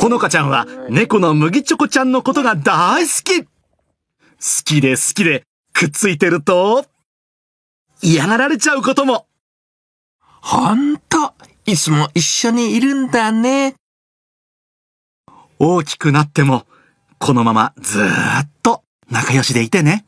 ほのかちゃんは猫の麦チョコちゃんのことが大好き好きで好きでくっついてると、嫌がられちゃうことも。ほんと、いつも一緒にいるんだね。大きくなっても、このままずーっと仲良しでいてね。